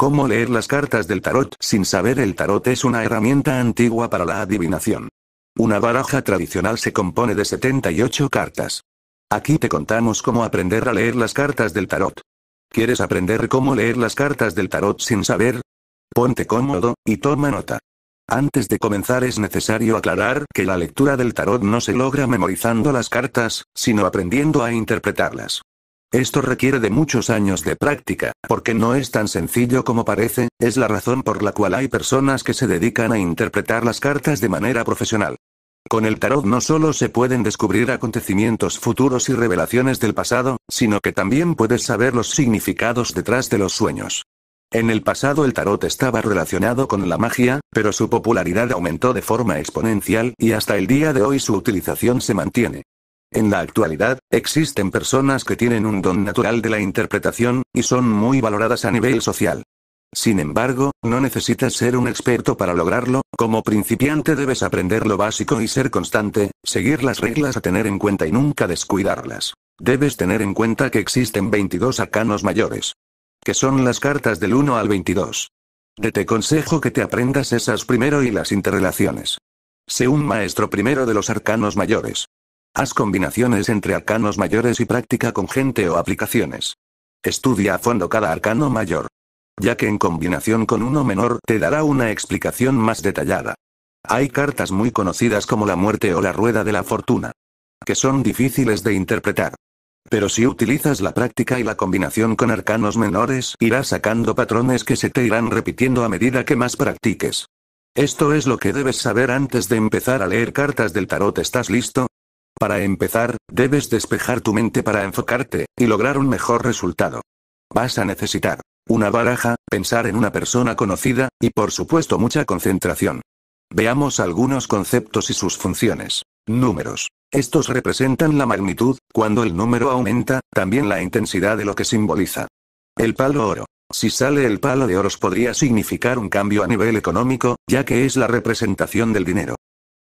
Cómo leer las cartas del tarot sin saber el tarot es una herramienta antigua para la adivinación. Una baraja tradicional se compone de 78 cartas. Aquí te contamos cómo aprender a leer las cartas del tarot. ¿Quieres aprender cómo leer las cartas del tarot sin saber? Ponte cómodo, y toma nota. Antes de comenzar es necesario aclarar que la lectura del tarot no se logra memorizando las cartas, sino aprendiendo a interpretarlas. Esto requiere de muchos años de práctica, porque no es tan sencillo como parece, es la razón por la cual hay personas que se dedican a interpretar las cartas de manera profesional. Con el tarot no solo se pueden descubrir acontecimientos futuros y revelaciones del pasado, sino que también puedes saber los significados detrás de los sueños. En el pasado el tarot estaba relacionado con la magia, pero su popularidad aumentó de forma exponencial y hasta el día de hoy su utilización se mantiene. En la actualidad, existen personas que tienen un don natural de la interpretación, y son muy valoradas a nivel social. Sin embargo, no necesitas ser un experto para lograrlo, como principiante debes aprender lo básico y ser constante, seguir las reglas a tener en cuenta y nunca descuidarlas. Debes tener en cuenta que existen 22 arcanos mayores. Que son las cartas del 1 al 22. De te consejo que te aprendas esas primero y las interrelaciones. Sé un maestro primero de los arcanos mayores. Haz combinaciones entre arcanos mayores y práctica con gente o aplicaciones. Estudia a fondo cada arcano mayor. Ya que en combinación con uno menor te dará una explicación más detallada. Hay cartas muy conocidas como la muerte o la rueda de la fortuna. Que son difíciles de interpretar. Pero si utilizas la práctica y la combinación con arcanos menores, irás sacando patrones que se te irán repitiendo a medida que más practiques. Esto es lo que debes saber antes de empezar a leer cartas del tarot. ¿Estás listo? Para empezar, debes despejar tu mente para enfocarte, y lograr un mejor resultado. Vas a necesitar una baraja, pensar en una persona conocida, y por supuesto mucha concentración. Veamos algunos conceptos y sus funciones. Números. Estos representan la magnitud, cuando el número aumenta, también la intensidad de lo que simboliza. El palo oro. Si sale el palo de oros podría significar un cambio a nivel económico, ya que es la representación del dinero.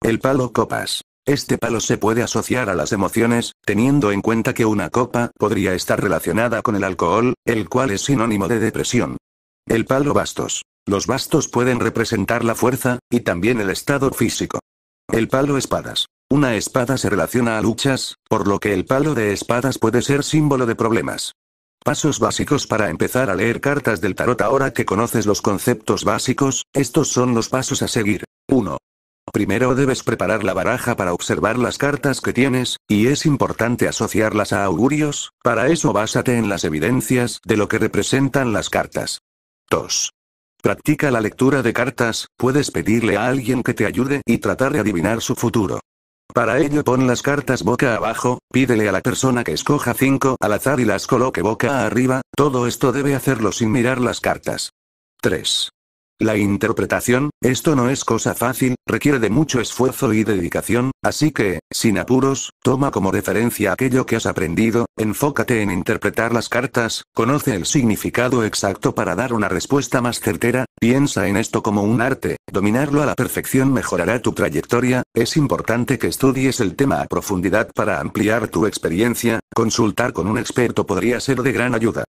El palo copas. Este palo se puede asociar a las emociones, teniendo en cuenta que una copa podría estar relacionada con el alcohol, el cual es sinónimo de depresión. El palo bastos. Los bastos pueden representar la fuerza, y también el estado físico. El palo espadas. Una espada se relaciona a luchas, por lo que el palo de espadas puede ser símbolo de problemas. Pasos básicos para empezar a leer cartas del tarot ahora que conoces los conceptos básicos, estos son los pasos a seguir. 1. Primero debes preparar la baraja para observar las cartas que tienes, y es importante asociarlas a augurios, para eso básate en las evidencias de lo que representan las cartas. 2. Practica la lectura de cartas, puedes pedirle a alguien que te ayude y tratar de adivinar su futuro. Para ello pon las cartas boca abajo, pídele a la persona que escoja 5 al azar y las coloque boca arriba, todo esto debe hacerlo sin mirar las cartas. 3. La interpretación, esto no es cosa fácil, requiere de mucho esfuerzo y dedicación, así que, sin apuros, toma como referencia aquello que has aprendido, enfócate en interpretar las cartas, conoce el significado exacto para dar una respuesta más certera, piensa en esto como un arte, dominarlo a la perfección mejorará tu trayectoria, es importante que estudies el tema a profundidad para ampliar tu experiencia, consultar con un experto podría ser de gran ayuda.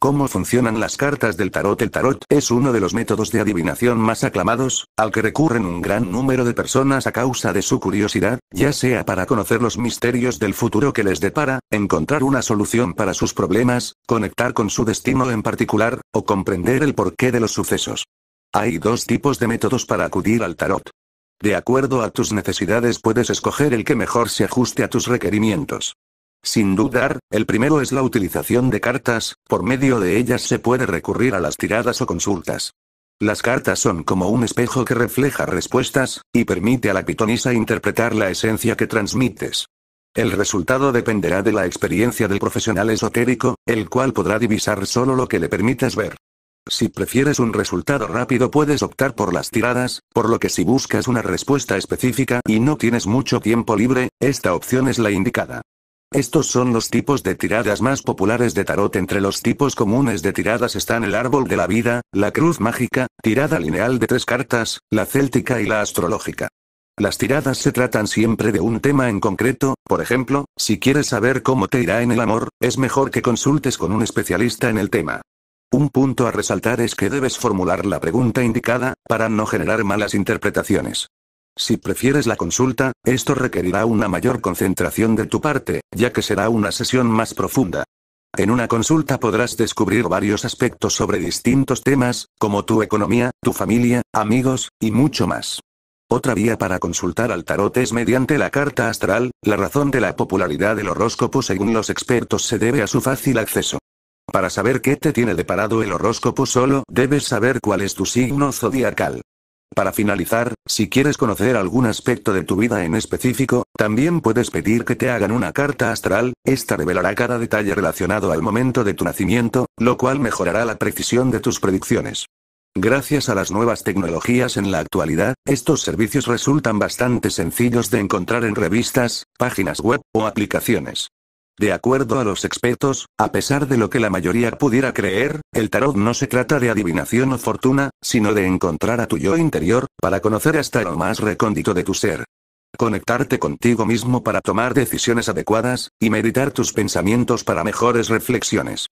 ¿Cómo funcionan las cartas del tarot? El tarot es uno de los métodos de adivinación más aclamados, al que recurren un gran número de personas a causa de su curiosidad, ya sea para conocer los misterios del futuro que les depara, encontrar una solución para sus problemas, conectar con su destino en particular, o comprender el porqué de los sucesos. Hay dos tipos de métodos para acudir al tarot. De acuerdo a tus necesidades puedes escoger el que mejor se ajuste a tus requerimientos. Sin dudar, el primero es la utilización de cartas, por medio de ellas se puede recurrir a las tiradas o consultas. Las cartas son como un espejo que refleja respuestas, y permite a la pitonisa interpretar la esencia que transmites. El resultado dependerá de la experiencia del profesional esotérico, el cual podrá divisar solo lo que le permitas ver. Si prefieres un resultado rápido puedes optar por las tiradas, por lo que si buscas una respuesta específica y no tienes mucho tiempo libre, esta opción es la indicada. Estos son los tipos de tiradas más populares de tarot. Entre los tipos comunes de tiradas están el árbol de la vida, la cruz mágica, tirada lineal de tres cartas, la céltica y la astrológica. Las tiradas se tratan siempre de un tema en concreto, por ejemplo, si quieres saber cómo te irá en el amor, es mejor que consultes con un especialista en el tema. Un punto a resaltar es que debes formular la pregunta indicada, para no generar malas interpretaciones. Si prefieres la consulta, esto requerirá una mayor concentración de tu parte, ya que será una sesión más profunda. En una consulta podrás descubrir varios aspectos sobre distintos temas, como tu economía, tu familia, amigos, y mucho más. Otra vía para consultar al tarot es mediante la carta astral, la razón de la popularidad del horóscopo según los expertos se debe a su fácil acceso. Para saber qué te tiene deparado el horóscopo solo debes saber cuál es tu signo zodiacal. Para finalizar, si quieres conocer algún aspecto de tu vida en específico, también puedes pedir que te hagan una carta astral, esta revelará cada detalle relacionado al momento de tu nacimiento, lo cual mejorará la precisión de tus predicciones. Gracias a las nuevas tecnologías en la actualidad, estos servicios resultan bastante sencillos de encontrar en revistas, páginas web o aplicaciones. De acuerdo a los expertos, a pesar de lo que la mayoría pudiera creer, el tarot no se trata de adivinación o fortuna, sino de encontrar a tu yo interior, para conocer hasta lo más recóndito de tu ser. Conectarte contigo mismo para tomar decisiones adecuadas, y meditar tus pensamientos para mejores reflexiones.